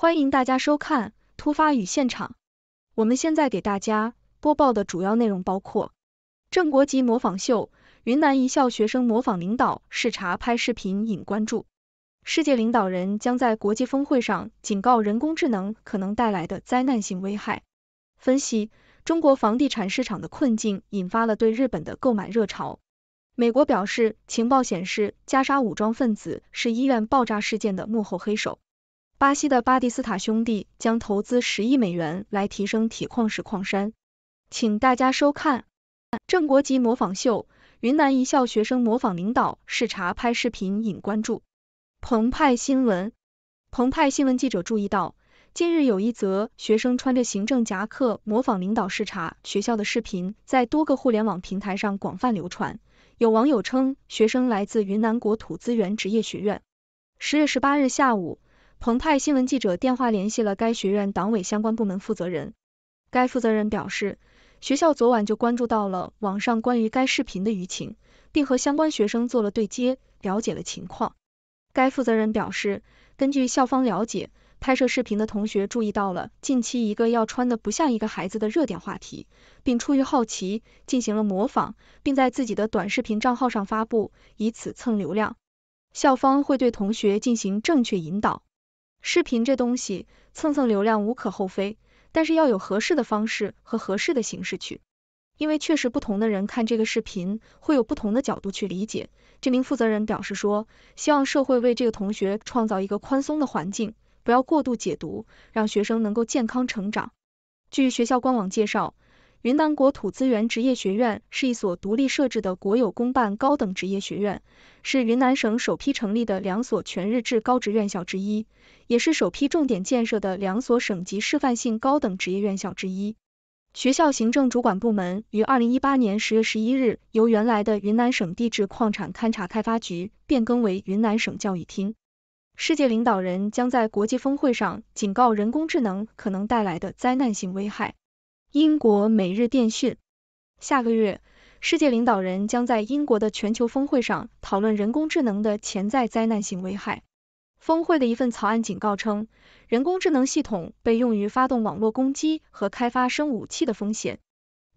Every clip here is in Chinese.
欢迎大家收看《突发与现场》。我们现在给大家播报的主要内容包括：郑国齐模仿秀，云南一校学生模仿领导视察拍视频引关注；世界领导人将在国际峰会上警告人工智能可能带来的灾难性危害；分析中国房地产市场的困境引发了对日本的购买热潮；美国表示情报显示加沙武装分子是医院爆炸事件的幕后黑手。巴西的巴蒂斯塔兄弟将投资十亿美元来提升铁矿石矿山。请大家收看《郑国级模仿秀》，云南一校学生模仿领导视察拍视频引关注。澎湃新闻，澎湃新闻记者注意到，近日有一则学生穿着行政夹克模仿领导视察学校的视频在多个互联网平台上广泛流传。有网友称，学生来自云南国土资源职业学院。十月十八日下午。澎湃新闻记者电话联系了该学院党委相关部门负责人，该负责人表示，学校昨晚就关注到了网上关于该视频的舆情，并和相关学生做了对接，了解了情况。该负责人表示，根据校方了解，拍摄视频的同学注意到了近期一个要穿的不像一个孩子的热点话题，并出于好奇进行了模仿，并在自己的短视频账号上发布，以此蹭流量。校方会对同学进行正确引导。视频这东西蹭蹭流量无可厚非，但是要有合适的方式和合适的形式去，因为确实不同的人看这个视频会有不同的角度去理解。这名负责人表示说，希望社会为这个同学创造一个宽松的环境，不要过度解读，让学生能够健康成长。据学校官网介绍。云南国土资源职业学院是一所独立设置的国有公办高等职业学院，是云南省首批成立的两所全日制高职院校之一，也是首批重点建设的两所省级示范性高等职业院校之一。学校行政主管部门于二零一八年十月十一日由原来的云南省地质矿产勘查开发局变更为云南省教育厅。世界领导人将在国际峰会上警告人工智能可能带来的灾难性危害。英国每日电讯：下个月，世界领导人将在英国的全球峰会上讨论人工智能的潜在灾难性危害。峰会的一份草案警告称，人工智能系统被用于发动网络攻击和开发生武器的风险。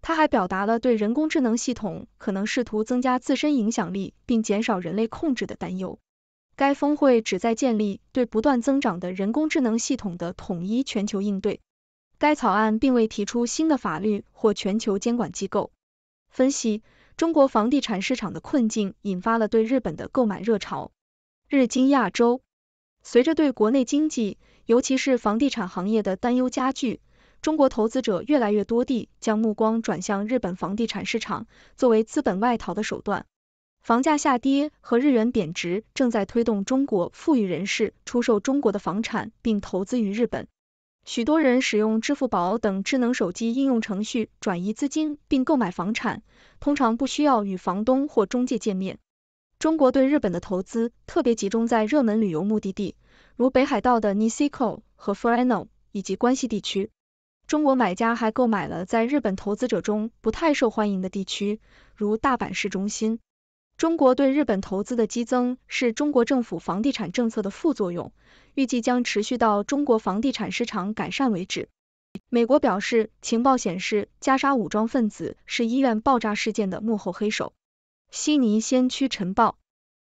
他还表达了对人工智能系统可能试图增加自身影响力并减少人类控制的担忧。该峰会旨在建立对不断增长的人工智能系统的统一全球应对。该草案并未提出新的法律或全球监管机构。分析中国房地产市场的困境，引发了对日本的购买热潮。日经亚洲，随着对国内经济，尤其是房地产行业的担忧加剧，中国投资者越来越多地将目光转向日本房地产市场，作为资本外逃的手段。房价下跌和日元贬值正在推动中国富裕人士出售中国的房产，并投资于日本。许多人使用支付宝等智能手机应用程序转移资金并购买房产，通常不需要与房东或中介见面。中国对日本的投资特别集中在热门旅游目的地，如北海道的 Niseko 和 Furano，以及关西地区。中国买家还购买了在日本投资者中不太受欢迎的地区，如大阪市中心。中国对日本投资的激增是中国政府房地产政策的副作用，预计将持续到中国房地产市场改善为止。美国表示，情报显示加沙武装分子是医院爆炸事件的幕后黑手。悉尼先驱晨报，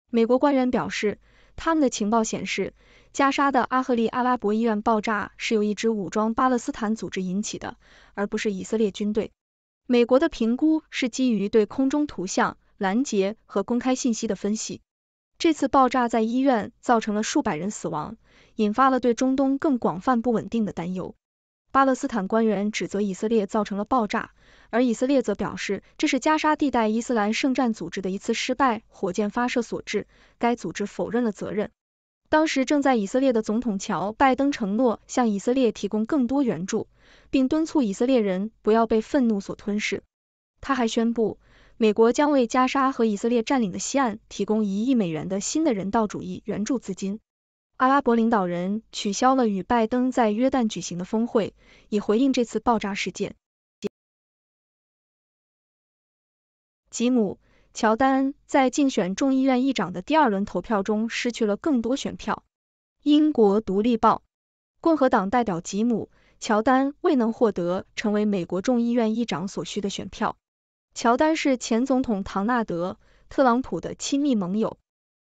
美国官员表示，他们的情报显示加沙的阿赫利阿拉伯医院爆炸是由一支武装巴勒斯坦组织引起的，而不是以色列军队。美国的评估是基于对空中图像。拦截和公开信息的分析。这次爆炸在医院造成了数百人死亡，引发了对中东更广泛不稳定的担忧。巴勒斯坦官员指责以色列造成了爆炸，而以色列则表示这是加沙地带伊斯兰圣战组织的一次失败火箭发射所致。该组织否认了责任。当时正在以色列的总统乔·拜登承诺向以色列提供更多援助，并敦促以色列人不要被愤怒所吞噬。他还宣布。美国将为加沙和以色列占领的西岸提供一亿美元的新的人道主义援助资金。阿拉伯领导人取消了与拜登在约旦举行的峰会，以回应这次爆炸事件。吉姆·乔丹在竞选众议院议长的第二轮投票中失去了更多选票。英国《独立报》：共和党代表吉姆·乔丹未能获得成为美国众议院议长所需的选票。乔丹是前总统唐纳德·特朗普的亲密盟友，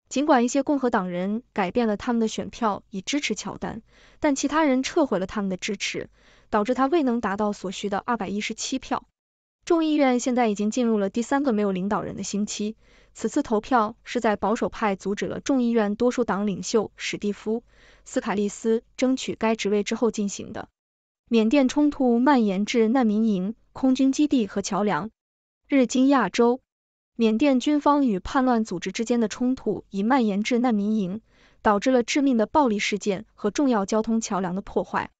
尽管一些共和党人改变了他们的选票以支持乔丹，但其他人撤回了他们的支持，导致他未能达到所需的二百一十七票。众议院现在已经进入了第三个没有领导人的星期。此次投票是在保守派阻止了众议院多数党领袖史蒂夫·斯卡利斯争取该职位之后进行的。缅甸冲突蔓延至难民营、空军基地和桥梁。日经亚洲，缅甸军方与叛乱组织之间的冲突已蔓延至难民营，导致了致命的暴力事件和重要交通桥梁的破坏。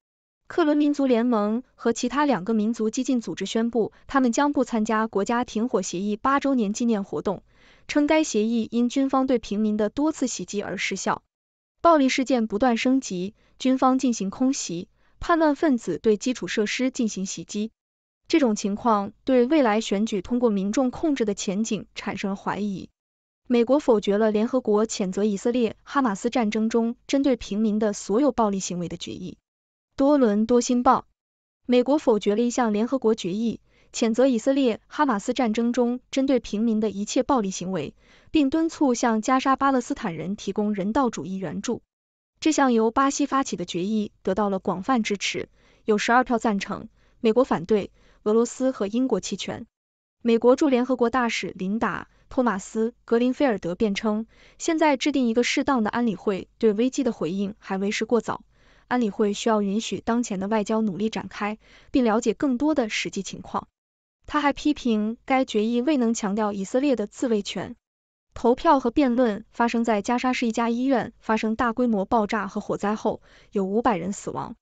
克伦民族联盟和其他两个民族激进组织宣布，他们将不参加国家停火协议八周年纪念活动，称该协议因军方对平民的多次袭击而失效。暴力事件不断升级，军方进行空袭，叛乱分子对基础设施进行袭击。这种情况对未来选举通过民众控制的前景产生了怀疑。美国否决了联合国谴责以色列哈马斯战争中针对平民的所有暴力行为的决议。多伦多新报：美国否决了一项联合国决议，谴责以色列哈马斯战争中针对平民的一切暴力行为，并敦促向加沙巴勒斯坦人提供人道主义援助。这项由巴西发起的决议得到了广泛支持，有十二票赞成，美国反对。俄罗斯和英国弃权。美国驻联合国大使琳达·托马斯·格林菲尔德辩称，现在制定一个适当的安理会对危机的回应还为时过早。安理会需要允许当前的外交努力展开，并了解更多的实际情况。他还批评该决议未能强调以色列的自卫权。投票和辩论发生在加沙市一家医院发生大规模爆炸和火灾后，有五百人死亡。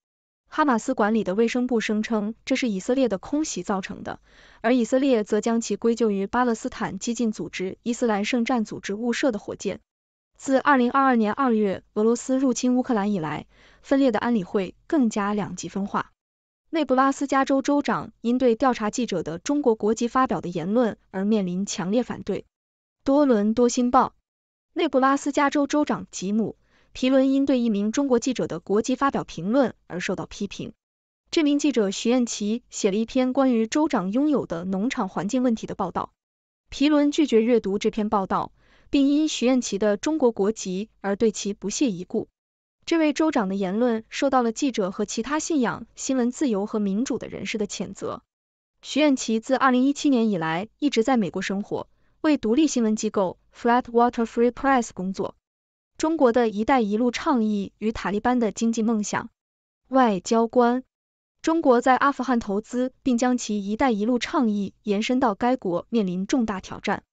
哈马斯管理的卫生部声称，这是以色列的空袭造成的，而以色列则将其归咎于巴勒斯坦激进组织伊斯兰圣战组织误射的火箭。自二零二二年二月俄罗斯入侵乌克兰以来，分裂的安理会更加两极分化。内布拉斯加州州长因对调查记者的中国国籍发表的言论而面临强烈反对。多伦多新报，内布拉斯加州州长吉姆。皮伦因对一名中国记者的国籍发表评论而受到批评。这名记者徐艳琪写了一篇关于州长拥有的农场环境问题的报道，皮伦拒绝阅读这篇报道，并因徐艳琪的中国国籍而对其不屑一顾。这位州长的言论受到了记者和其他信仰新闻自由和民主的人士的谴责。徐艳琪自2017年以来一直在美国生活，为独立新闻机构 Flatwater Free Press 工作。中国的一带一路倡议与塔利班的经济梦想。外交官，中国在阿富汗投资，并将其一带一路倡议延伸到该国面临重大挑战。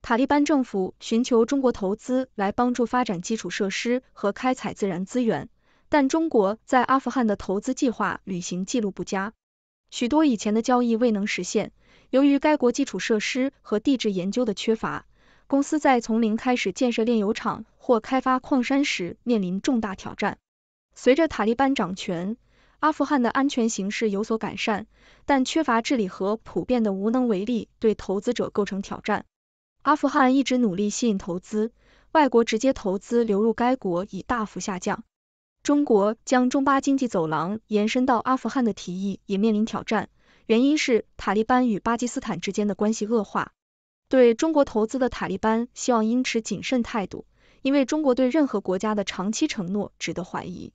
塔利班政府寻求中国投资来帮助发展基础设施和开采自然资源，但中国在阿富汗的投资计划履行记录不佳，许多以前的交易未能实现。由于该国基础设施和地质研究的缺乏，公司在从零开始建设炼油厂。或开发矿山时面临重大挑战。随着塔利班掌权，阿富汗的安全形势有所改善，但缺乏治理和普遍的无能为力对投资者构成挑战。阿富汗一直努力吸引投资，外国直接投资流入该国已大幅下降。中国将中巴经济走廊延伸到阿富汗的提议也面临挑战，原因是塔利班与巴基斯坦之间的关系恶化。对中国投资的塔利班希望应持谨慎态度。因为中国对任何国家的长期承诺值得怀疑。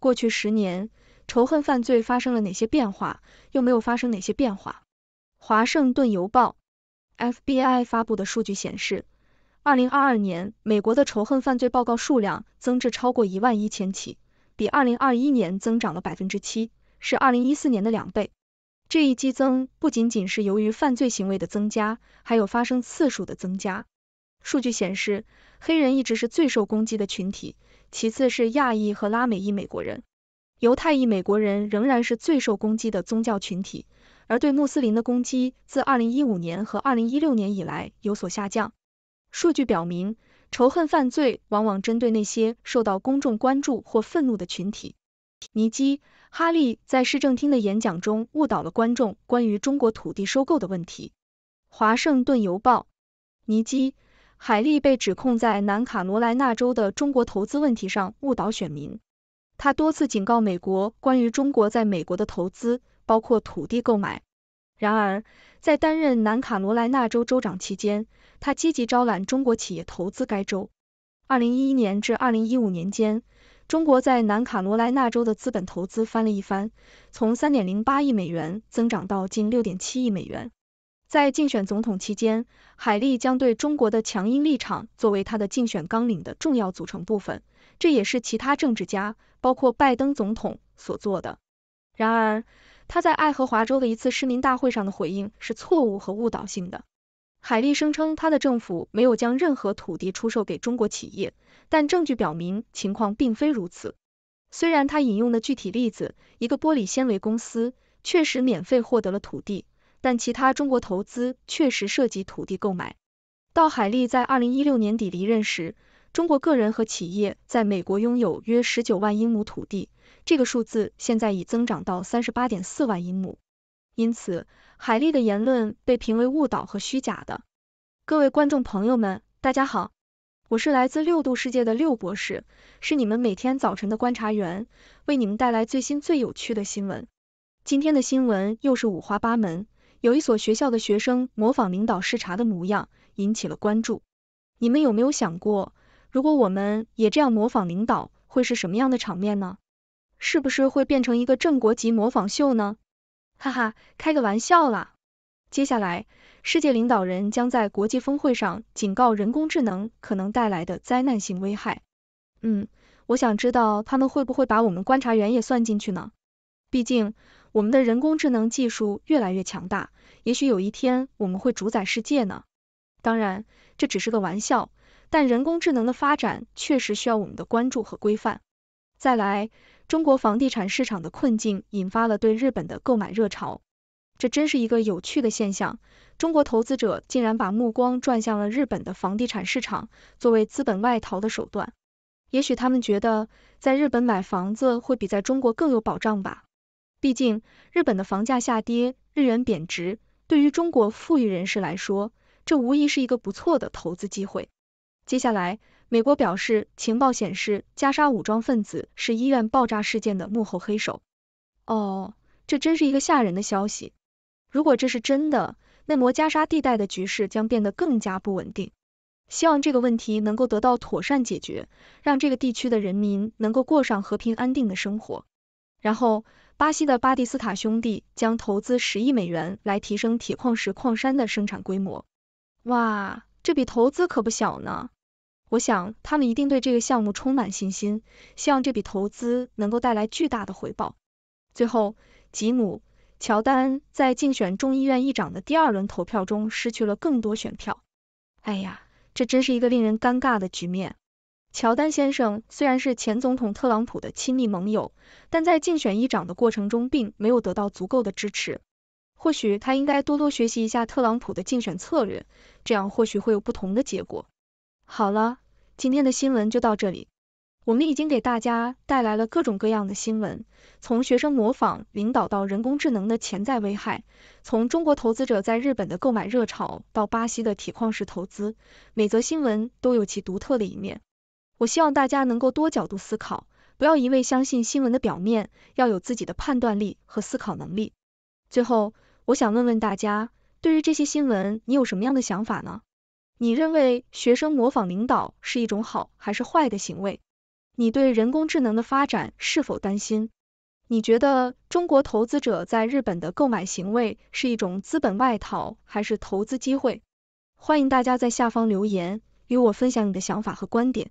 过去十年，仇恨犯罪发生了哪些变化，又没有发生哪些变化？华盛顿邮报 FBI 发布的数据显示，二零二二年美国的仇恨犯罪报告数量增至超过一万一千起，比二零二一年增长了百分之七，是二零一四年的两倍。这一激增不仅仅是由于犯罪行为的增加，还有发生次数的增加。数据显示，黑人一直是最受攻击的群体，其次是亚裔和拉美裔美国人，犹太裔美国人仍然是最受攻击的宗教群体，而对穆斯林的攻击自二零一五年和二零一六年以来有所下降。数据表明，仇恨犯罪往往针对那些受到公众关注或愤怒的群体。尼基·哈利在市政厅的演讲中误导了观众关于中国土地收购的问题。华盛顿邮报，尼基。海利被指控在南卡罗来纳州的中国投资问题上误导选民。他多次警告美国关于中国在美国的投资，包括土地购买。然而，在担任南卡罗来纳州州长期间，他积极招揽中国企业投资该州。二零一一年至二零一五年间，中国在南卡罗来纳州的资本投资翻了一番，从三点零八亿美元增长到近六点七亿美元。在竞选总统期间，海利将对中国的强硬立场作为他的竞选纲领的重要组成部分，这也是其他政治家，包括拜登总统所做的。然而，他在爱荷华州的一次市民大会上的回应是错误和误导性的。海利声称他的政府没有将任何土地出售给中国企业，但证据表明情况并非如此。虽然他引用的具体例子，一个玻璃纤维公司确实免费获得了土地。但其他中国投资确实涉及土地购买。到海利在二零一六年底离任时，中国个人和企业在美国拥有约十九万英亩土地，这个数字现在已增长到三十八点四万英亩。因此，海利的言论被评为误导和虚假的。各位观众朋友们，大家好，我是来自六度世界的六博士，是你们每天早晨的观察员，为你们带来最新最有趣的新闻。今天的新闻又是五花八门。有一所学校的学生模仿领导视察的模样，引起了关注。你们有没有想过，如果我们也这样模仿领导，会是什么样的场面呢？是不是会变成一个正国级模仿秀呢？哈哈，开个玩笑啦。接下来，世界领导人将在国际峰会上警告人工智能可能带来的灾难性危害。嗯，我想知道他们会不会把我们观察员也算进去呢？毕竟。我们的人工智能技术越来越强大，也许有一天我们会主宰世界呢。当然这只是个玩笑，但人工智能的发展确实需要我们的关注和规范。再来，中国房地产市场的困境引发了对日本的购买热潮，这真是一个有趣的现象。中国投资者竟然把目光转向了日本的房地产市场，作为资本外逃的手段。也许他们觉得在日本买房子会比在中国更有保障吧。毕竟，日本的房价下跌，日元贬值，对于中国富裕人士来说，这无疑是一个不错的投资机会。接下来，美国表示，情报显示，加沙武装分子是医院爆炸事件的幕后黑手。哦，这真是一个吓人的消息。如果这是真的，那摩加沙地带的局势将变得更加不稳定。希望这个问题能够得到妥善解决，让这个地区的人民能够过上和平安定的生活。然后。巴西的巴蒂斯塔兄弟将投资十亿美元来提升铁矿石矿山的生产规模。哇，这笔投资可不小呢！我想他们一定对这个项目充满信心，希望这笔投资能够带来巨大的回报。最后，吉姆·乔丹在竞选众议院议长的第二轮投票中失去了更多选票。哎呀，这真是一个令人尴尬的局面。乔丹先生虽然是前总统特朗普的亲密盟友，但在竞选议长的过程中并没有得到足够的支持。或许他应该多多学习一下特朗普的竞选策略，这样或许会有不同的结果。好了，今天的新闻就到这里。我们已经给大家带来了各种各样的新闻，从学生模仿领导到人工智能的潜在危害，从中国投资者在日本的购买热潮到巴西的铁矿石投资，每则新闻都有其独特的一面。我希望大家能够多角度思考，不要一味相信新闻的表面，要有自己的判断力和思考能力。最后，我想问问大家，对于这些新闻，你有什么样的想法呢？你认为学生模仿领导是一种好还是坏的行为？你对人工智能的发展是否担心？你觉得中国投资者在日本的购买行为是一种资本外逃还是投资机会？欢迎大家在下方留言，与我分享你的想法和观点。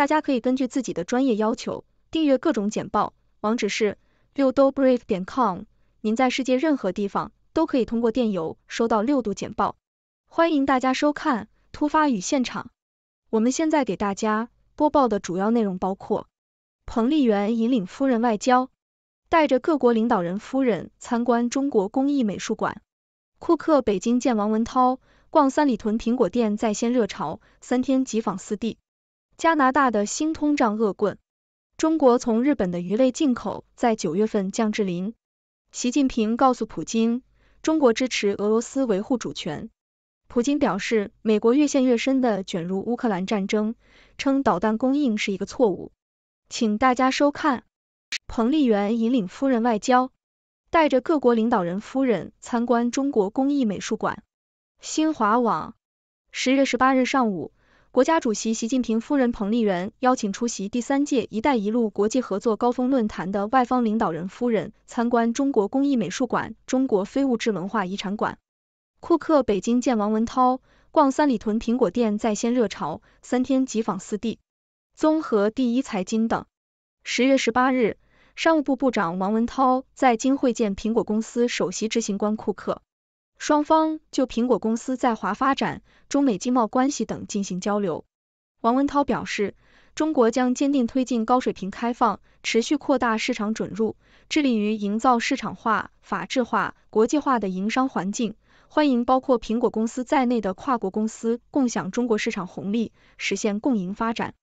大家可以根据自己的专业要求订阅各种简报，网址是六 o brief 点 com。您在世界任何地方都可以通过电邮收到六度简报。欢迎大家收看《突发与现场》。我们现在给大家播报的主要内容包括：彭丽媛引领夫人外交，带着各国领导人夫人参观中国工艺美术馆；库克北京见王文涛，逛三里屯苹果店在线热潮；三天即访四地。加拿大的新通胀恶棍。中国从日本的鱼类进口在九月份降至零。习近平告诉普京，中国支持俄罗斯维护主权。普京表示，美国越陷越深的卷入乌克兰战争，称导弹供应是一个错误。请大家收看彭丽媛引领夫人外交，带着各国领导人夫人参观中国工艺美术馆。新华网，十月十八日上午。国家主席习近平夫人彭丽媛邀请出席第三届“一带一路”国际合作高峰论坛的外方领导人夫人参观中国工艺美术馆、中国非物质文化遗产馆。库克北京见王文涛，逛三里屯苹果店在线热潮，三天即访四地。综合第一财经等。十月十八日，商务部部长王文涛在京会见苹果公司首席执行官库克。双方就苹果公司在华发展、中美经贸关系等进行交流。王文涛表示，中国将坚定推进高水平开放，持续扩大市场准入，致力于营造市场化、法治化、国际化的营商环境，欢迎包括苹果公司在内的跨国公司共享中国市场红利，实现共赢发展。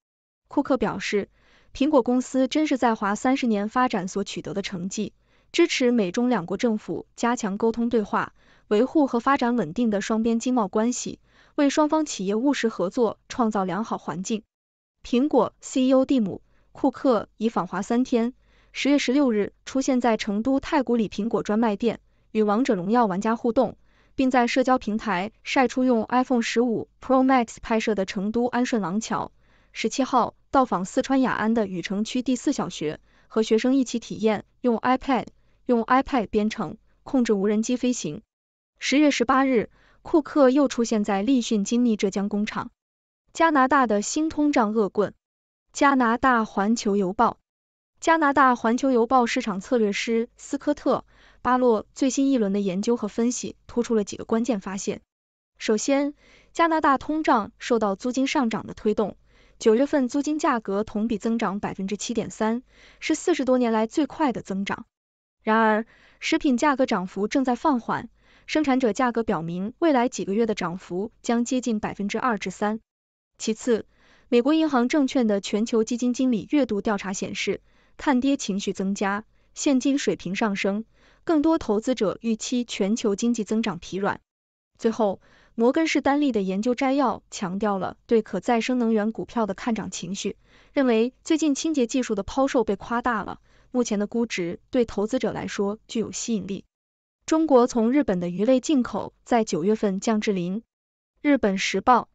库克表示，苹果公司真是在华三十年发展所取得的成绩，支持美中两国政府加强沟通对话。维护和发展稳定的双边经贸关系，为双方企业务实合作创造良好环境。苹果 CEO 蒂姆·库克已访华三天，十月十六日出现在成都太古里苹果专卖店，与王者荣耀玩家互动，并在社交平台晒出用 iPhone 十五 Pro Max 拍摄的成都安顺廊桥。十七号到访四川雅安的雨城区第四小学，和学生一起体验用 iPad、用 iPad 编程、控制无人机飞行。十月十八日，库克又出现在立讯精密浙江工厂。加拿大的新通胀恶棍，《加拿大环球邮报》加拿大环球邮报市场策略师斯科特·巴洛最新一轮的研究和分析，突出了几个关键发现。首先，加拿大通胀受到租金上涨的推动，九月份租金价格同比增长百分之七点三，是四十多年来最快的增长。然而，食品价格涨幅正在放缓。生产者价格表明，未来几个月的涨幅将接近百分之二至三。其次，美国银行证券的全球基金经理月度调查显示，看跌情绪增加，现金水平上升，更多投资者预期全球经济增长疲软。最后，摩根士丹利的研究摘要强调了对可再生能源股票的看涨情绪，认为最近清洁技术的抛售被夸大了，目前的估值对投资者来说具有吸引力。中国从日本的鱼类进口在九月份降至零。日本时报：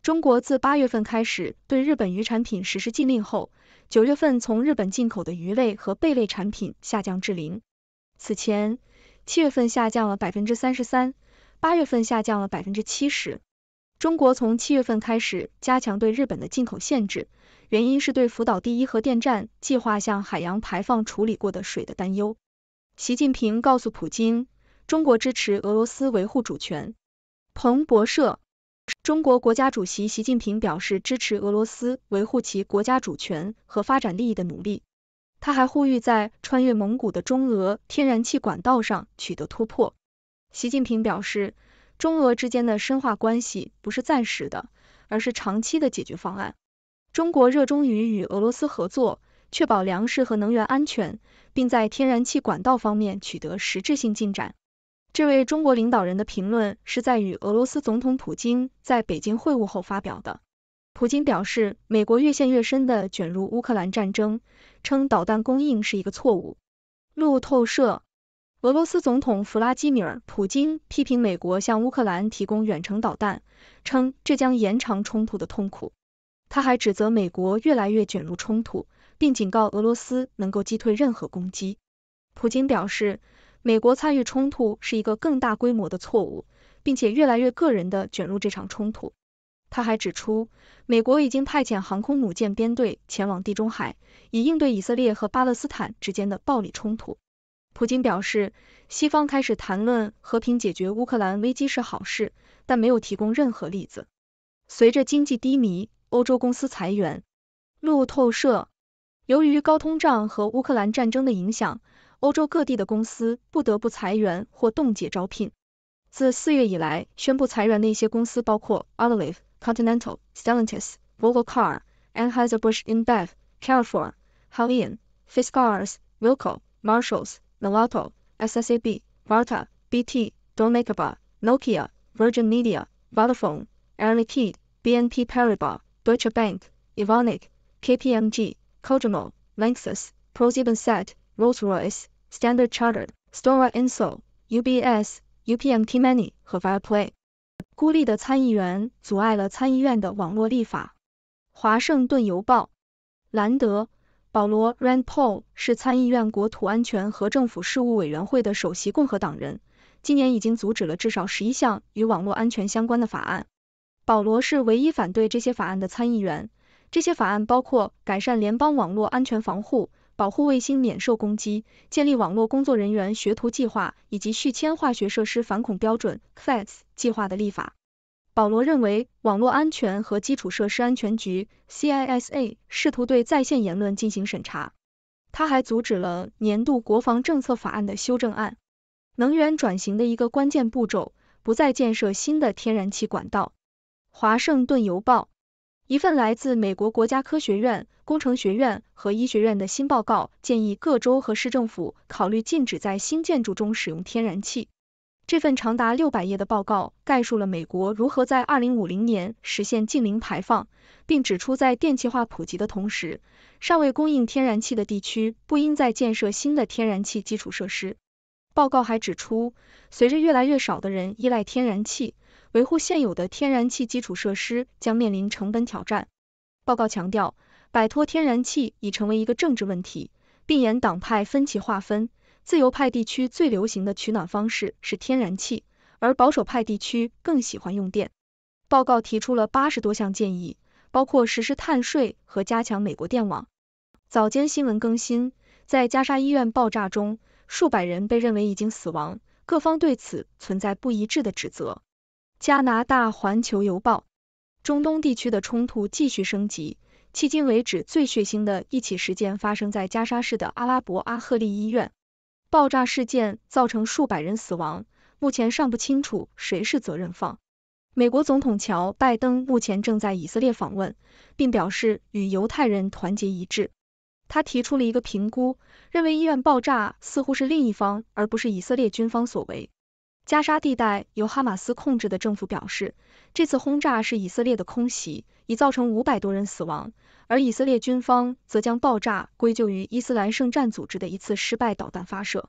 中国自八月份开始对日本鱼产品实施禁令后，九月份从日本进口的鱼类和贝类产品下降至零。此前，七月份下降了百分之三十三，八月份下降了百分之七十。中国从七月份开始加强对日本的进口限制，原因是对福岛第一核电站计划向海洋排放处理过的水的担忧。习近平告诉普京，中国支持俄罗斯维护主权。彭博社，中国国家主席习近平表示支持俄罗斯维护其国家主权和发展利益的努力。他还呼吁在穿越蒙古的中俄天然气管道上取得突破。习近平表示，中俄之间的深化关系不是暂时的，而是长期的解决方案。中国热衷于与俄罗斯合作。确保粮食和能源安全，并在天然气管道方面取得实质性进展。这位中国领导人的评论是在与俄罗斯总统普京在北京会晤后发表的。普京表示，美国越陷越深地卷入乌克兰战争，称导弹供应是一个错误。路透社，俄罗斯总统弗拉基米尔·普京批评美国向乌克兰提供远程导弹，称这将延长冲突的痛苦。他还指责美国越来越卷入冲突。并警告俄罗斯能够击退任何攻击。普京表示，美国参与冲突是一个更大规模的错误，并且越来越个人的卷入这场冲突。他还指出，美国已经派遣航空母舰编队前往地中海，以应对以色列和巴勒斯坦之间的暴力冲突。普京表示，西方开始谈论和平解决乌克兰危机是好事，但没有提供任何例子。随着经济低迷，欧洲公司裁员。路透社。由于高通胀和乌克兰战争的影响，欧洲各地的公司不得不裁员或冻结招聘。自四月以来，宣布裁员的一些公司包括 Olive、Continental、Stellantis、Volvo Car、Anheuser-Busch InBev、Carrefour、Haleon、Fiskars、Wilco、Marshalls、Nolato、SSAB、Varta、BT、Dormecaba、Nokia、Virgin Media、Vodafone、Air Liquide、BNP Paribas、Deutsche Bank、Evonik、KPMG。Cogemol, Procyon Rolls Royce, Lexus, Set, s t 柯 a 莫、d 克斯、普罗伊文 r e 斯莱斯、标准、查特、斯托尔、恩索、UBS、UPMT、Many 和 v i e p l a y 孤立的参议员阻碍了参议院的网络立法。华盛顿邮报。兰德·保罗 （Rand Paul） 是参议院国土安全和政府事务委员会的首席共和党人，今年已经阻止了至少十一项与网络安全相关的法案。保罗是唯一反对这些法案的参议员。这些法案包括改善联邦网络安全防护、保护卫星免受攻击、建立网络工作人员学徒计划以及续签化学设施反恐标准 （CLASS） 计划的立法。保罗认为，网络安全和基础设施安全局 （CISA） 试图对在线言论进行审查。他还阻止了年度国防政策法案的修正案。能源转型的一个关键步骤不再建设新的天然气管道。华盛顿邮报。一份来自美国国家科学院、工程学院和医学院的新报告建议各州和市政府考虑禁止在新建筑中使用天然气。这份长达六百页的报告概述了美国如何在二零五零年实现净零排放，并指出在电气化普及的同时，尚未供应天然气的地区不应再建设新的天然气基础设施。报告还指出，随着越来越少的人依赖天然气。维护现有的天然气基础设施将面临成本挑战。报告强调，摆脱天然气已成为一个政治问题，并沿党派分歧划分。自由派地区最流行的取暖方式是天然气，而保守派地区更喜欢用电。报告提出了八十多项建议，包括实施碳税和加强美国电网。早间新闻更新：在加沙医院爆炸中，数百人被认为已经死亡，各方对此存在不一致的指责。加拿大《环球邮报》：中东地区的冲突继续升级，迄今为止最血腥的一起事件发生在加沙市的阿拉伯阿赫利医院，爆炸事件造成数百人死亡，目前尚不清楚谁是责任方。美国总统乔·拜登目前正在以色列访问，并表示与犹太人团结一致。他提出了一个评估，认为医院爆炸似乎是另一方而不是以色列军方所为。加沙地带由哈马斯控制的政府表示，这次轰炸是以色列的空袭，已造成五百多人死亡；而以色列军方则将爆炸归咎于伊斯兰圣战组织的一次失败导弹发射。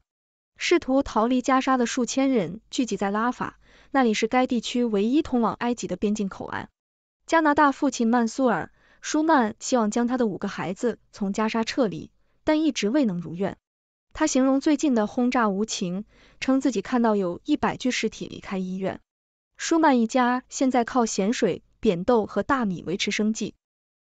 试图逃离加沙的数千人聚集在拉法，那里是该地区唯一通往埃及的边境口岸。加拿大父亲曼苏尔·舒曼希望将他的五个孩子从加沙撤离，但一直未能如愿。他形容最近的轰炸无情，称自己看到有一百具尸体离开医院。舒曼一家现在靠咸水、扁豆和大米维持生计。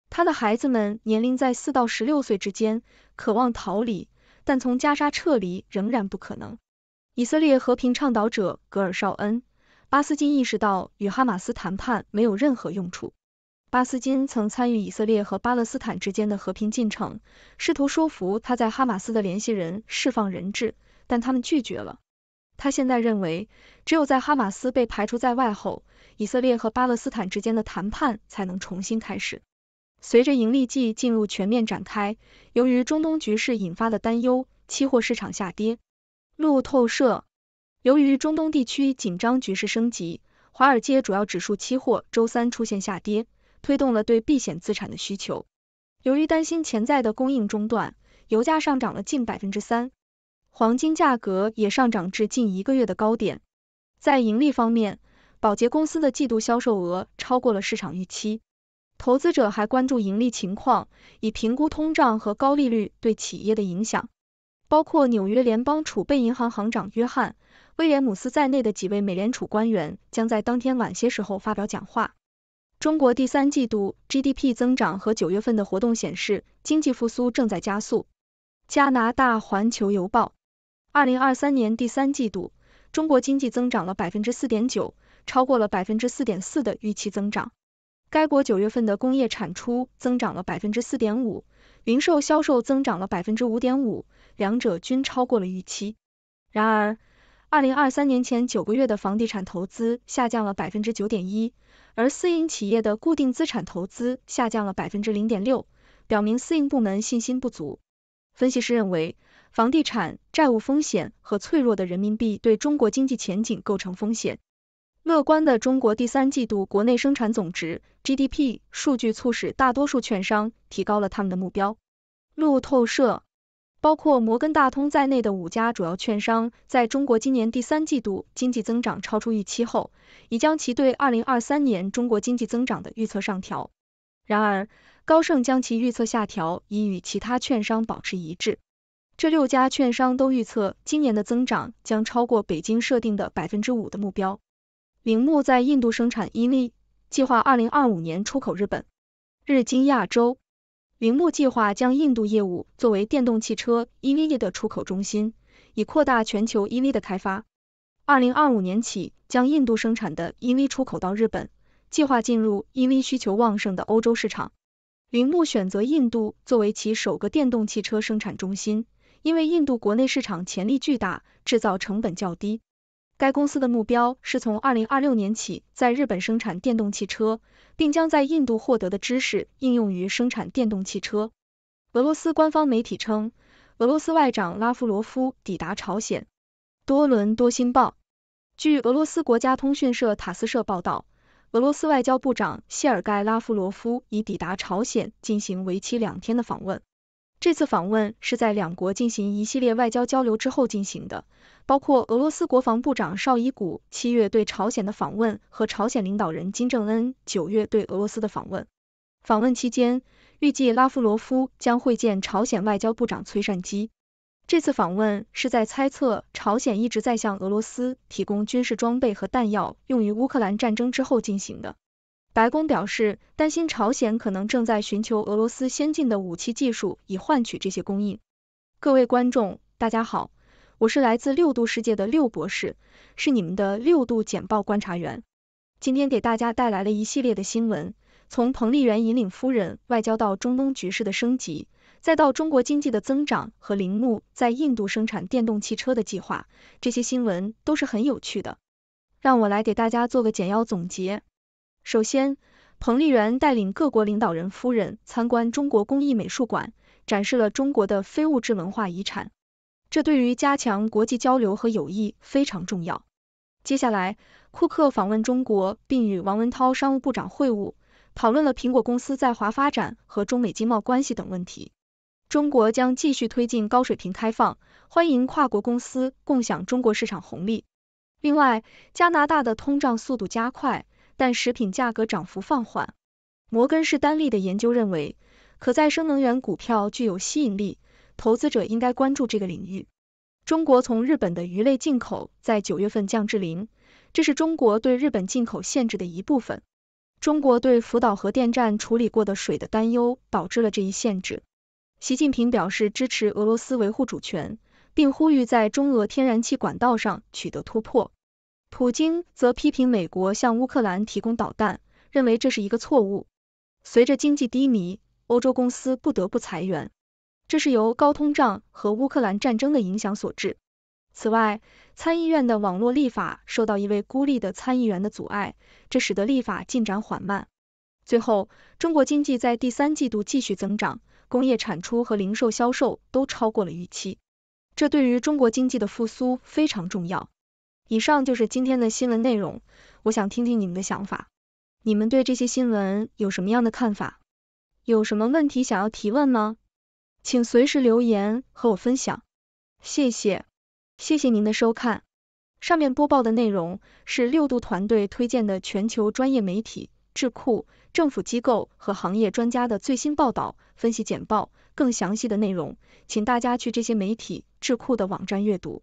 他的孩子们年龄在四到十六岁之间，渴望逃离，但从加沙撤离仍然不可能。以色列和平倡导者格尔绍恩·巴斯金意识到与哈马斯谈判没有任何用处。巴斯金曾参与以色列和巴勒斯坦之间的和平进程，试图说服他在哈马斯的联系人释放人质，但他们拒绝了。他现在认为，只有在哈马斯被排除在外后，以色列和巴勒斯坦之间的谈判才能重新开始。随着盈利季进入全面展开，由于中东局势引发的担忧，期货市场下跌。路透社，由于中东地区紧张局势升级，华尔街主要指数期货周三出现下跌。推动了对避险资产的需求。由于担心潜在的供应中断，油价上涨了近百分之三，黄金价格也上涨至近一个月的高点。在盈利方面，宝洁公司的季度销售额超过了市场预期。投资者还关注盈利情况，以评估通胀和高利率对企业的影响。包括纽约联邦储备银行行长约翰·威廉姆斯在内的几位美联储官员将在当天晚些时候发表讲话。中国第三季度 GDP 增长和九月份的活动显示，经济复苏正在加速。加拿大环球邮报，二零二三年第三季度，中国经济增长了百分之四点九，超过了百分之四点四的预期增长。该国九月份的工业产出增长了百分之四点五，零售销售增长了百分之五点五，两者均超过了预期。然而，二零二三年前九个月的房地产投资下降了百分之九点一。而私营企业的固定资产投资下降了百分之零点六，表明私营部门信心不足。分析师认为，房地产债务风险和脆弱的人民币对中国经济前景构成风险。乐观的中国第三季度国内生产总值 （GDP） 数据促使大多数券商提高了他们的目标。路透社。包括摩根大通在内的五家主要券商在中国今年第三季度经济增长超出预期后，已将其对二零二三年中国经济增长的预测上调。然而，高盛将其预测下调，以与其他券商保持一致。这六家券商都预测今年的增长将超过北京设定的百分之五的目标。铃木在印度生产伊利，计划二零二五年出口日本。日经亚洲。铃木计划将印度业务作为电动汽车 EV 的出口中心，以扩大全球 EV 的开发。二零二五年起，将印度生产的 EV 出口到日本，计划进入 EV 需求旺盛的欧洲市场。铃木选择印度作为其首个电动汽车生产中心，因为印度国内市场潜力巨大，制造成本较低。该公司的目标是从2026年起在日本生产电动汽车，并将在印度获得的知识应用于生产电动汽车。俄罗斯官方媒体称，俄罗斯外长拉夫罗夫抵达朝鲜。多伦多新报，据俄罗斯国家通讯社塔斯社报道，俄罗斯外交部长谢尔盖·拉夫罗夫已抵达朝鲜进行为期两天的访问。这次访问是在两国进行一系列外交交流之后进行的，包括俄罗斯国防部长绍伊古七月对朝鲜的访问和朝鲜领导人金正恩九月对俄罗斯的访问。访问期间，预计拉夫罗夫将会见朝鲜外交部长崔善基。这次访问是在猜测朝鲜一直在向俄罗斯提供军事装备和弹药，用于乌克兰战争之后进行的。白宫表示，担心朝鲜可能正在寻求俄罗斯先进的武器技术以换取这些供应。各位观众，大家好，我是来自六度世界的六博士，是你们的六度简报观察员。今天给大家带来了一系列的新闻，从彭丽媛引领夫人外交到中东局势的升级，再到中国经济的增长和铃木在印度生产电动汽车的计划，这些新闻都是很有趣的。让我来给大家做个简要总结。首先，彭丽媛带领各国领导人夫人参观中国工艺美术馆，展示了中国的非物质文化遗产，这对于加强国际交流和友谊非常重要。接下来，库克访问中国，并与王文涛商务部长会晤，讨论了苹果公司在华发展和中美经贸关系等问题。中国将继续推进高水平开放，欢迎跨国公司共享中国市场红利。另外，加拿大的通胀速度加快。但食品价格涨幅放缓。摩根士丹利的研究认为，可再生能源股票具有吸引力，投资者应该关注这个领域。中国从日本的鱼类进口在九月份降至零，这是中国对日本进口限制的一部分。中国对福岛核电站处理过的水的担忧导致了这一限制。习近平表示支持俄罗斯维护主权，并呼吁在中俄天然气管道上取得突破。普京则批评美国向乌克兰提供导弹，认为这是一个错误。随着经济低迷，欧洲公司不得不裁员，这是由高通胀和乌克兰战争的影响所致。此外，参议院的网络立法受到一位孤立的参议员的阻碍，这使得立法进展缓慢。最后，中国经济在第三季度继续增长，工业产出和零售销售都超过了预期，这对于中国经济的复苏非常重要。以上就是今天的新闻内容，我想听听你们的想法，你们对这些新闻有什么样的看法？有什么问题想要提问吗？请随时留言和我分享，谢谢，谢谢您的收看。上面播报的内容是六度团队推荐的全球专业媒体、智库、政府机构和行业专家的最新报道、分析简报，更详细的内容，请大家去这些媒体、智库的网站阅读。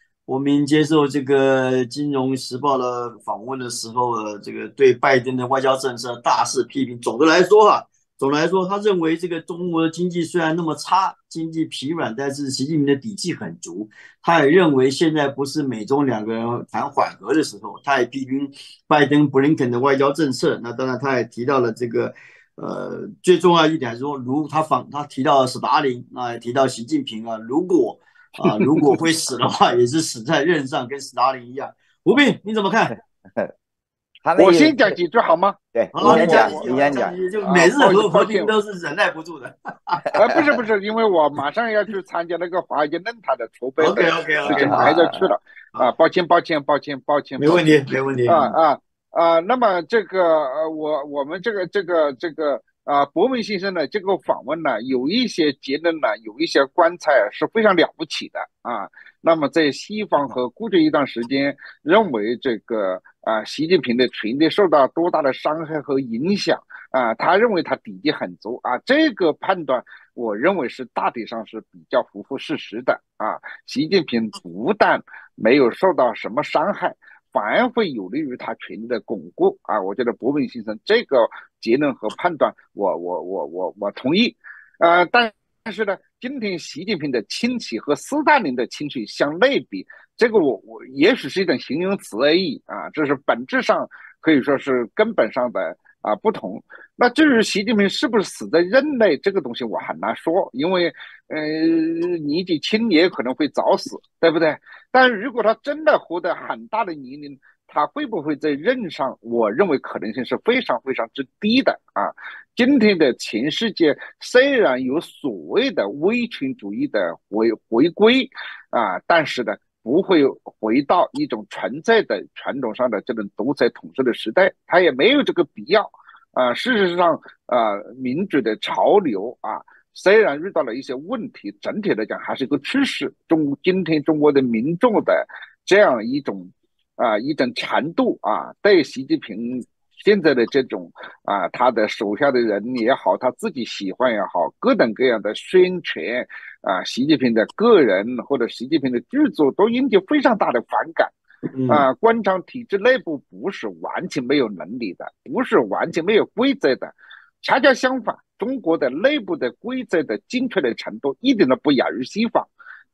我们接受这个《金融时报》的访问的时候，这个对拜登的外交政策大肆批评。总的来说啊，总的来说，他认为这个中国的经济虽然那么差，经济疲软，但是习近平的底气很足。他也认为现在不是美中两个人谈缓和的时候。他也批评拜登、布林肯的外交政策。那当然，他也提到了这个，呃，最重要一点是说，如他访他提到是达林啊，提到习近平啊，如果。啊，如果会死的话，也是死在任上，跟斯大林一样。吴斌，你怎么看？我先讲几句好吗？对，我先讲，你先讲。就每日罗伯丁都是忍耐不住的。啊，不是不是，因为我马上要去参加那个华尔街论坛的筹备，OK OK，就排着去了。啊，抱歉抱歉抱歉抱歉，没问题没问题。啊啊啊！那么这个呃，我我们这个这个这个。啊，伯文先生呢，这个访问呢，有一些结论呢，有一些观察是非常了不起的啊。那么在西方和过去一段时间，认为这个啊，习近平的权力受到多大的伤害和影响啊，他认为他底气很足啊。这个判断，我认为是大体上是比较符合事实的啊。习近平不但没有受到什么伤害。反而会有利于他权力的巩固啊！我觉得伯明先生这个结论和判断，我我我我我同意。呃，但但是呢，今天习近平的亲戚和斯大林的亲戚相类比，这个我我也许是一种形容词而已啊。这是本质上可以说是根本上的。啊，不同。那至于习近平是不是死在任内，这个东西我很难说，因为，呃，年纪轻也可能会早死，对不对？但是如果他真的活得很大的年龄，他会不会在任上？我认为可能性是非常非常之低的啊。今天的全世界虽然有所谓的威权主义的回回归，啊，但是呢。不会回到一种存在的传统上的这种独裁统治的时代，他也没有这个必要啊。事实上啊，民主的潮流啊，虽然遇到了一些问题，整体来讲还是一个趋势。中今天中国的民众的这样一种啊一种程度啊，对习近平。现在的这种啊，他的手下的人也好，他自己喜欢也好，各种各样的宣传啊，习近平的个人或者习近平的剧作都引起非常大的反感。啊，官场体制内部不是完全没有能力的，不是完全没有规则的。恰恰相反，中国的内部的规则的精确的程度，一点都不亚于西方；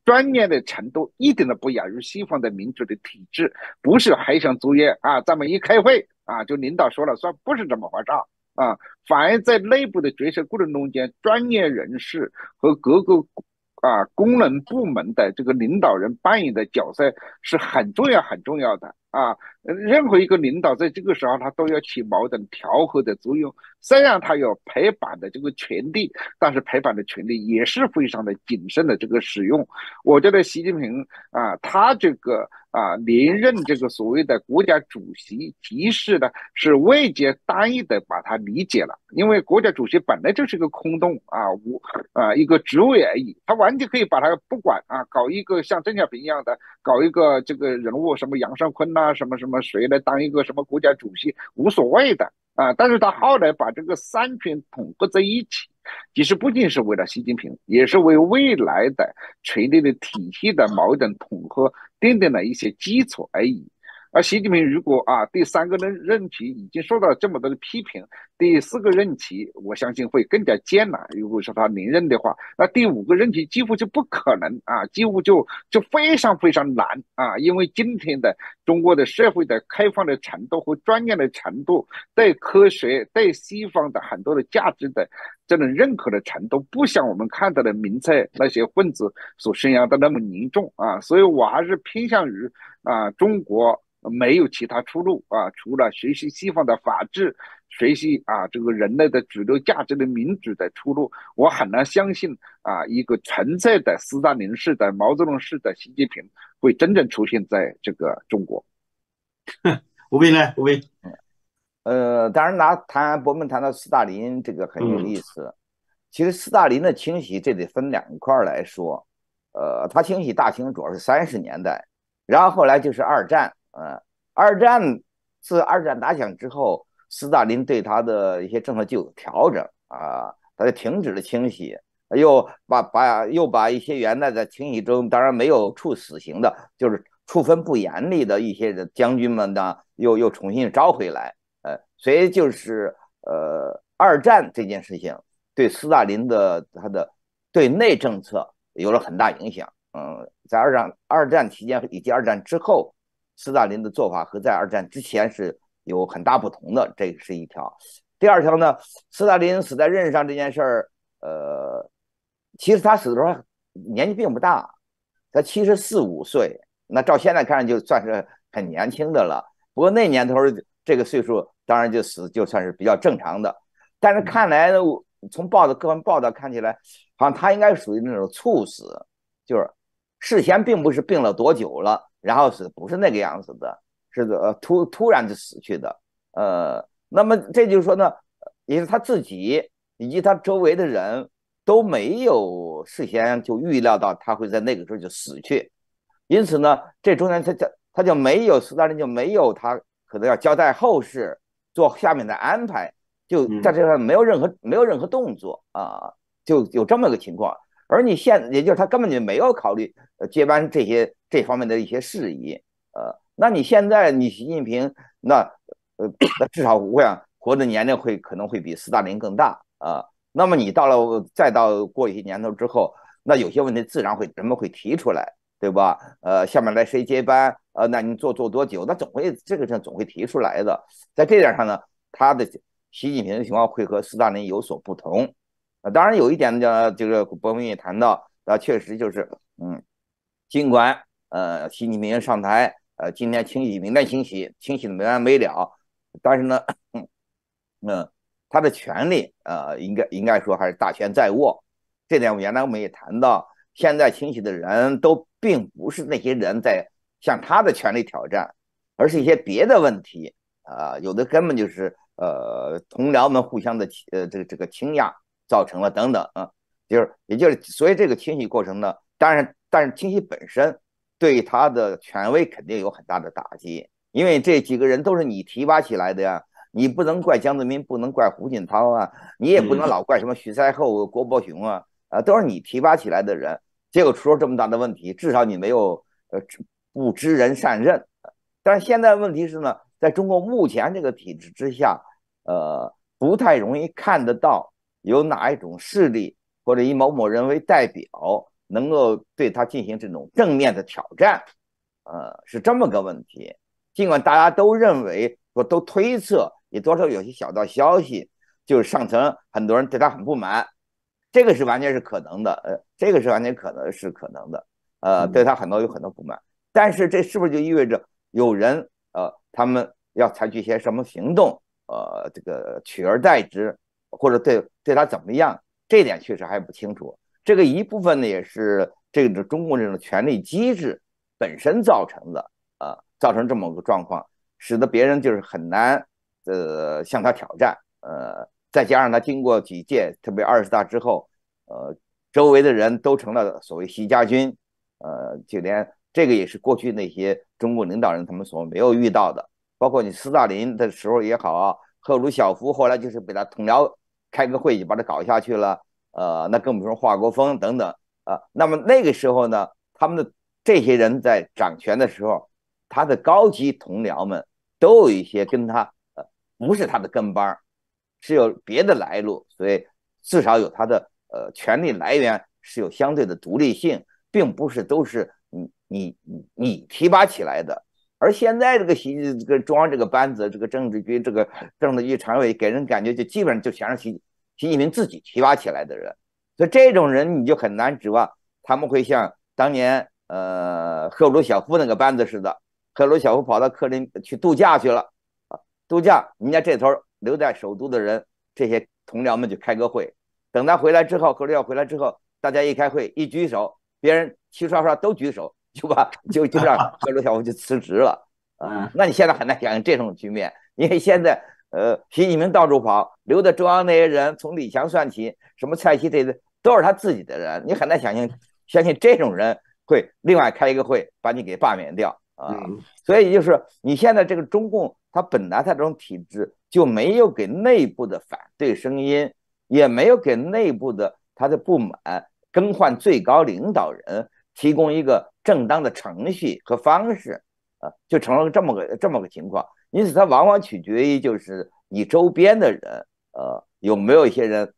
专业的程度，一点都不亚于西方的民主的体制，不是还想作业啊？咱们一开会。啊，就领导说了算，不是这么回事啊！反而在内部的决策过程中间，专业人士和各个啊功能部门的这个领导人扮演的角色是很重要、很重要的。啊，任何一个领导在这个时候，他都要起矛盾调和的作用。虽然他有陪板的这个权利，但是陪板的权利也是非常的谨慎的这个使用。我觉得习近平啊，他这个啊连任这个所谓的国家主席，提示呢是未解单一的把它理解了。因为国家主席本来就是个空洞啊，无啊一个职位而已，他完全可以把它不管啊，搞一个像邓小平一样的，搞一个这个人物什么杨尚坤。啊，什么什么谁来当一个什么国家主席，无所谓的啊！但是他后来把这个三权统合在一起，其实不仅是为了习近平，也是为未来的权力的体系的矛盾统合奠定了一些基础而已。而习近平如果啊，第三个任任期已经受到这么多的批评，第四个任期我相信会更加艰难。如果说他连任的话，那第五个任期几乎就不可能啊，几乎就就非常非常难啊，因为今天的中国的社会的开放的程度和专业的程度，对科学对西方的很多的价值的这种认可的程度，不像我们看到的民粹那些分子所宣扬的那么严重啊，所以我还是偏向于啊，中国。没有其他出路啊！除了学习西方的法治，学习啊这个人类的主流价值的民主的出路，我很难相信啊一个存在的斯大林式的、毛泽东式的、习近平会真正出现在这个中国。吴斌呢？吴斌，嗯，呃，当然拿谈我们谈到斯大林这个很有意思。其实斯大林的清洗这得分两块来说，呃，他清洗大清主要是三十年代，然后后来就是二战。嗯，二战自二战打响之后，斯大林对他的一些政策就有调整啊，他就停止了清洗，又把把又把一些原来在清洗中当然没有处死刑的，就是处分不严厉的一些将军们呢，又又重新招回来。呃，所以就是呃，二战这件事情对斯大林的他的对内政策有了很大影响。嗯，在二战二战期间以及二战之后。斯大林的做法和在二战之前是有很大不同的，这个是一条。第二条呢，斯大林死在任上这件事儿，呃，其实他死的时候年纪并不大，他七十四五岁，那照现在看就算是很年轻的了。不过那年头这个岁数当然就死就算是比较正常的。但是看来，从报的各方报道看起来，好像他应该属于那种猝死，就是事先并不是病了多久了。然后是不是那个样子的？是呃突突然就死去的，呃，那么这就是说呢，也是他自己以及他周围的人都没有事先就预料到他会在那个时候就死去，因此呢，这中间他他他就没有斯大林就没有他可能要交代后事做下面的安排，就在这上没有任何没有任何动作啊，就有这么个情况。而你现，也就是他根本就没有考虑接班这些这方面的一些事宜，呃，那你现在你习近平，那，呃，那至少我想活的年龄会可能会比斯大林更大啊。那么你到了，再到过一些年头之后，那有些问题自然会人们会提出来，对吧？呃，下面来谁接班？呃，那你做做多久？那总会这个事总会提出来的。在这点上呢，他的习近平的情况会和斯大林有所不同。当然，有一点呢，这个伯明也谈到，啊，确实就是，嗯，尽管呃，习近平上台，呃，今天清洗明天清洗清洗的没完没了，但是呢，嗯，他的权力，呃，应该应该说还是大权在握，这点我原来我们也谈到，现在清洗的人都并不是那些人在向他的权力挑战，而是一些别的问题，啊，有的根本就是呃，同僚们互相的呃，这个这个倾轧。造成了等等啊，就是也就是，所以这个清洗过程呢，当然，但是清洗本身对他的权威肯定有很大的打击，因为这几个人都是你提拔起来的呀，你不能怪江泽民，不能怪胡锦涛啊，你也不能老怪什么徐才厚、郭伯雄啊，啊，都是你提拔起来的人，结果出了这么大的问题，至少你没有呃不知人善任，但是现在问题是呢，在中国目前这个体制之下，呃，不太容易看得到。有哪一种势力或者以某某人为代表，能够对他进行这种正面的挑战？呃，是这么个问题。尽管大家都认为，说都推测，也多少有些小道消息，就是上层很多人对他很不满，这个是完全是可能的。呃，这个是完全可能是可能的。呃，对他很多有很多不满，但是这是不是就意味着有人？呃，他们要采取一些什么行动？呃，这个取而代之。或者对对他怎么样，这点确实还不清楚。这个一部分呢，也是这个中共这种权力机制本身造成的啊，造成这么个状况，使得别人就是很难呃向他挑战。呃，再加上他经过几届，特别二十大之后，呃，周围的人都成了所谓习家军，呃，就连这个也是过去那些中共领导人他们所没有遇到的，包括你斯大林的时候也好啊，赫鲁晓夫后来就是被他同僚。开个会就把他搞下去了，呃，那更不说华国锋等等啊。那么那个时候呢，他们的这些人在掌权的时候，他的高级同僚们都有一些跟他不是他的跟班，是有别的来路，所以至少有他的呃权力来源是有相对的独立性，并不是都是你你你你提拔起来的。而现在这个习这个中央这个班子，这个政治局这个政治局常委，给人感觉就基本上就全是习习近平自己提拔起来的人，所以这种人你就很难指望他们会像当年呃赫鲁晓夫那个班子似的，赫鲁晓夫跑到克林去度假去了啊，度假人家这头留在首都的人这些同僚们就开个会，等他回来之后，赫鲁晓回来之后，大家一开会一举手，别人齐刷刷都举手。就把就就让赫鲁晓夫就辞职了啊。那你现在很难想象这种局面，因为现在呃，习近平到处跑，留的中央那些人，从李强算起，什么蔡奇这些，都是他自己的人。你很难想象相信这种人会另外开一个会把你给罢免掉啊。所以就是你现在这个中共，他本来他这种体制就没有给内部的反对声音，也没有给内部的他的不满更换最高领导人。提供一个正当的程序和方式，啊，就成了这么个这么个情况。因此，它往往取决于就是你周边的人，呃，有没有一些人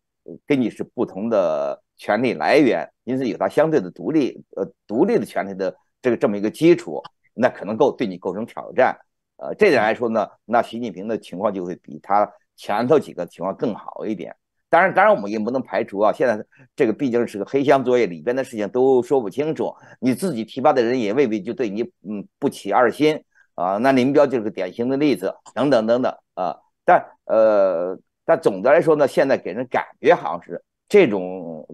跟你是不同的权利来源，因此有它相对的独立，呃，独立的权利的这个这么一个基础，那可能够对你构成挑战。呃，这点来说呢，那习近平的情况就会比他前头几个情况更好一点。当然，当然我们也不能排除啊。现在这个毕竟是个黑箱作业，里边的事情都说不清楚。你自己提拔的人也未必就对你嗯不起二心啊。那林彪就是个典型的例子，等等等等啊。但呃，但总的来说呢，现在给人感觉好像是这种，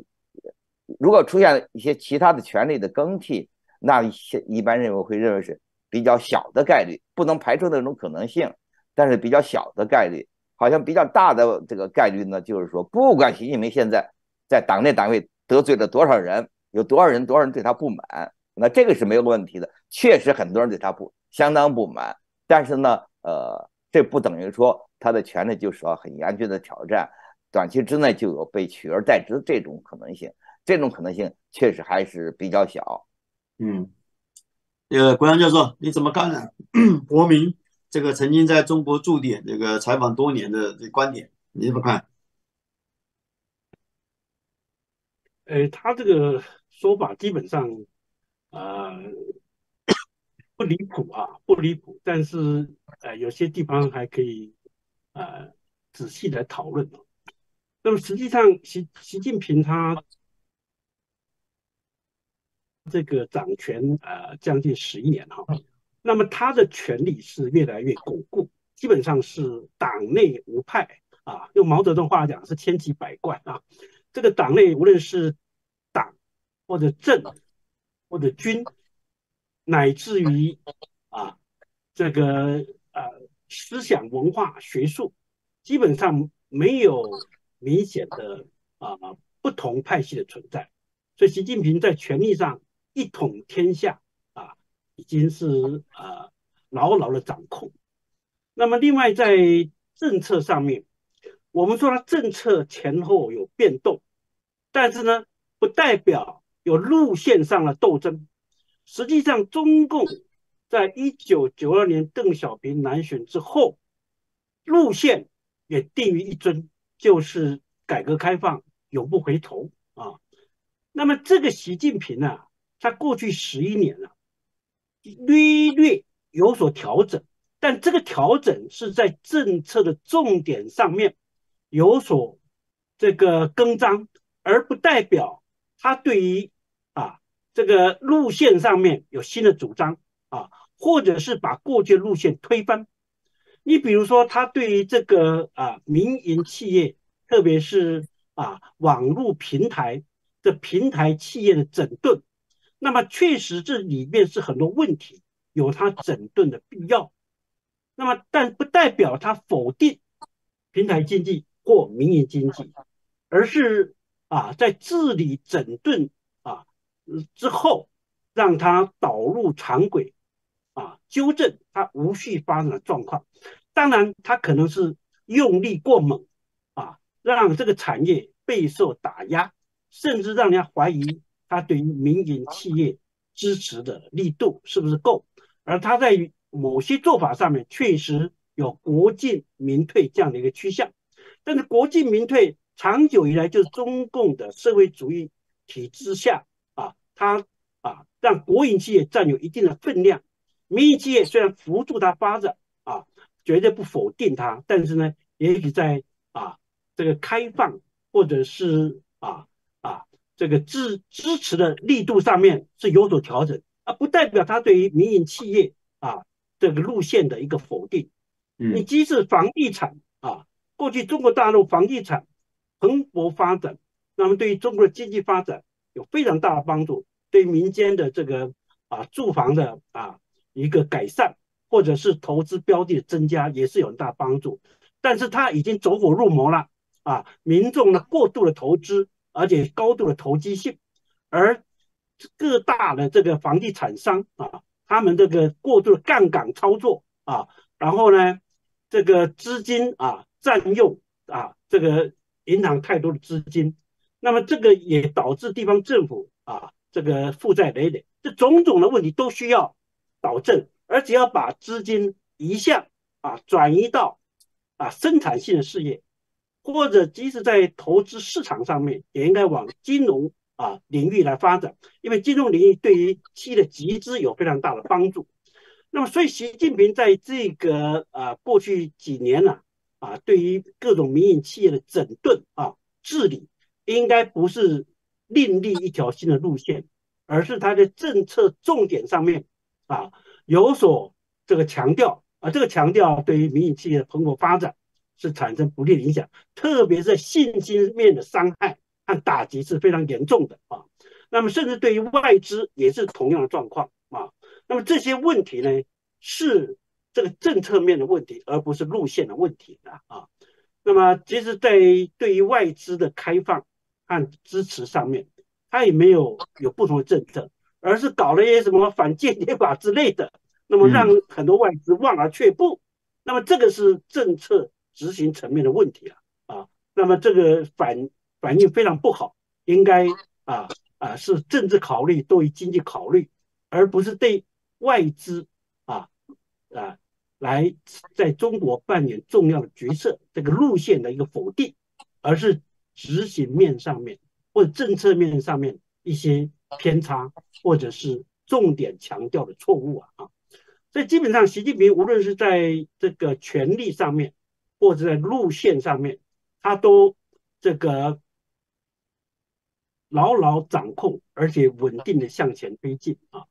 如果出现一些其他的权力的更替，那一般认为会认为是比较小的概率，不能排除那种可能性，但是比较小的概率。好像比较大的这个概率呢，就是说，不管习近平现在在党内党外得罪了多少人，有多少人多少人对他不满，那这个是没有问题的。确实很多人对他不相当不满，但是呢，呃，这不等于说他的权力就说很严峻的挑战，短期之内就有被取而代之这种可能性。这种可能性确实还是比较小。嗯，呃，国强教授你怎么看呢？国民。这个曾经在中国驻点这个采访多年的这观点，你怎么看？哎，他这个说法基本上，呃，不离谱啊，不离谱。但是，呃，有些地方还可以，呃，仔细来讨论。那么，实际上，习习近平他这个掌权，呃，将近十一年哈。那么他的权力是越来越巩固，基本上是党内无派啊，用毛泽东话讲是千奇百怪啊。这个党内无论是党或者政或者军，乃至于啊这个呃思想文化学术，基本上没有明显的啊不同派系的存在，所以习近平在权力上一统天下。已经是呃牢牢的掌控。那么，另外在政策上面，我们说它政策前后有变动，但是呢，不代表有路线上的斗争。实际上，中共在一九九二年邓小平南巡之后，路线也定于一尊，就是改革开放永不回头啊。那么，这个习近平呢，他过去十一年了。略略有所调整，但这个调整是在政策的重点上面有所这个更张，而不代表他对于啊这个路线上面有新的主张啊，或者是把过去的路线推翻。你比如说，他对于这个啊民营企业，特别是啊网络平台的平台企业的整顿。那么确实，这里面是很多问题，有它整顿的必要。那么，但不代表它否定平台经济或民营经济，而是啊，在治理整顿啊之后，让它导入常轨，啊，纠正它无序发展的状况。当然，它可能是用力过猛，啊，让这个产业备受打压，甚至让人家怀疑。他对于民营企业支持的力度是不是够？而他在某些做法上面确实有国进民退这样的一个趋向，但是国进民退长久以来就是中共的社会主义体制下啊，他啊让国营企业占有一定的分量，民营企业虽然扶助它发展啊，绝对不否定它，但是呢，也许在啊这个开放或者是啊。这个支支持的力度上面是有所调整，而不代表他对于民营企业啊这个路线的一个否定。嗯，你即使房地产啊，过去中国大陆房地产蓬勃发展，那么对于中国的经济发展有非常大的帮助，对民间的这个啊住房的啊一个改善，或者是投资标的增加也是有很大帮助。但是它已经走火入魔了啊，民众的过度的投资。而且高度的投机性，而各大的这个房地产商啊，他们这个过度的杠杆操作啊，然后呢，这个资金啊占用啊，这个银行太多的资金，那么这个也导致地方政府啊，这个负债累累，这种种的问题都需要导正，而且要把资金移向啊，转移到啊生产性的事业。或者即使在投资市场上面，也应该往金融啊领域来发展，因为金融领域对于企业的集资有非常大的帮助。那么，所以习近平在这个啊过去几年呢啊，对于各种民营企业的整顿啊治理，应该不是另立一条新的路线，而是他的政策重点上面啊有所这个强调啊这个强调对于民营企业的蓬勃发展。是产生不利影响，特别是信心面的伤害和打击是非常严重的啊。那么，甚至对于外资也是同样的状况啊。那么这些问题呢，是这个政策面的问题，而不是路线的问题的啊。那么，其实对对于外资的开放和支持上面，他也没有有不同的政策，而是搞了一些什么反间谍法之类的，那么让很多外资望而却步。那么，这个是政策。执行层面的问题啊啊，那么这个反反应非常不好，应该啊啊是政治考虑多于经济考虑，而不是对外资啊啊来在中国扮演重要的角色这个路线的一个否定，而是执行面上面或者政策面上面一些偏差或者是重点强调的错误啊啊，所以基本上习近平无论是在这个权力上面。或者在路线上面，他都这个牢牢掌控，而且稳定的向前推进啊。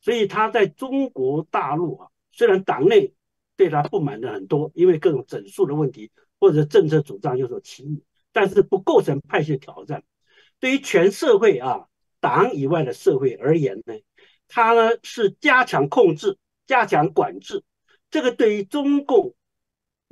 所以他在中国大陆啊，虽然党内对他不满的很多，因为各种整数的问题或者政策主张有所歧义，但是不构成派系挑战。对于全社会啊，党以外的社会而言呢，他呢是加强控制、加强管制。这个对于中共。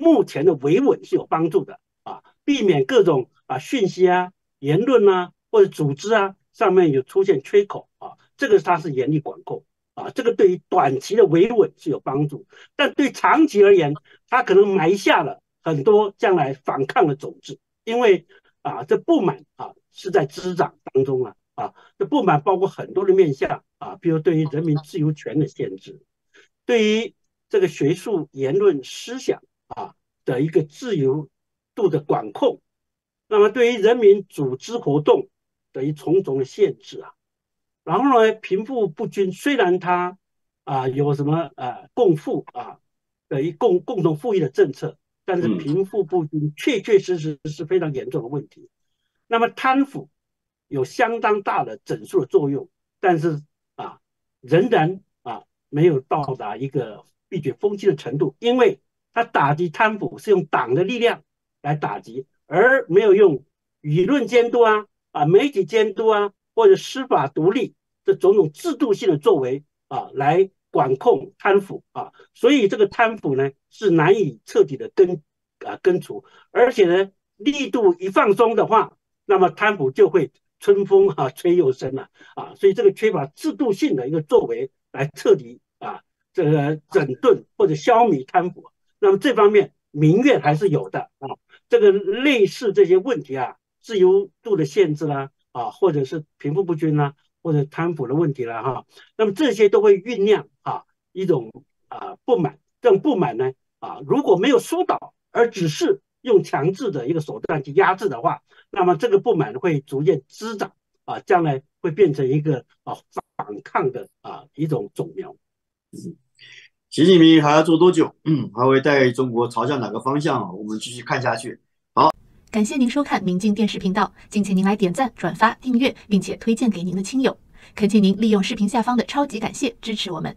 目前的维稳是有帮助的啊，避免各种啊讯息啊、言论呐或者组织啊上面有出现缺口啊，这个他是严厉管控啊，这个对于短期的维稳是有帮助，但对长期而言，他可能埋下了很多将来反抗的种子，因为啊这不满啊是在滋长当中啊。啊，这不满包括很多的面向啊，比如对于人民自由权的限制，对于这个学术言论思想。啊，的一个自由度的管控，那么对于人民组织活动的一重重的限制啊，然后呢，贫富不均，虽然他啊有什么啊共富啊的一共共同富裕的政策，但是贫富不均确确实实是非常严重的问题。那么贪腐有相当大的整肃的作用，但是啊，仍然啊没有到达一个避绝风气的程度，因为。他打击贪腐是用党的力量来打击，而没有用舆论监督啊、啊媒体监督啊或者司法独立的种种制度性的作为啊来管控贪腐啊，所以这个贪腐呢是难以彻底的根啊根除，而且呢力度一放松的话，那么贪腐就会春风啊吹又生了啊，所以这个缺乏制度性的一个作为来彻底啊这个整顿或者消弭贪腐。那么这方面民怨还是有的啊，这个类似这些问题啊，自由度的限制啦，啊，或者是贫富不均啦，或者贪腐的问题了哈。那么这些都会酝酿啊一种啊不满，这种不满呢啊如果没有疏导，而只是用强制的一个手段去压制的话，那么这个不满会逐渐滋长啊，将来会变成一个啊反抗的啊一种种苗，嗯。习近平还要做多久？嗯，还会带中国朝向哪个方向？我们继续看下去。好，感谢您收看明镜电视频道。敬请您来点赞、转发、订阅，并且推荐给您的亲友。恳请您利用视频下方的超级感谢支持我们。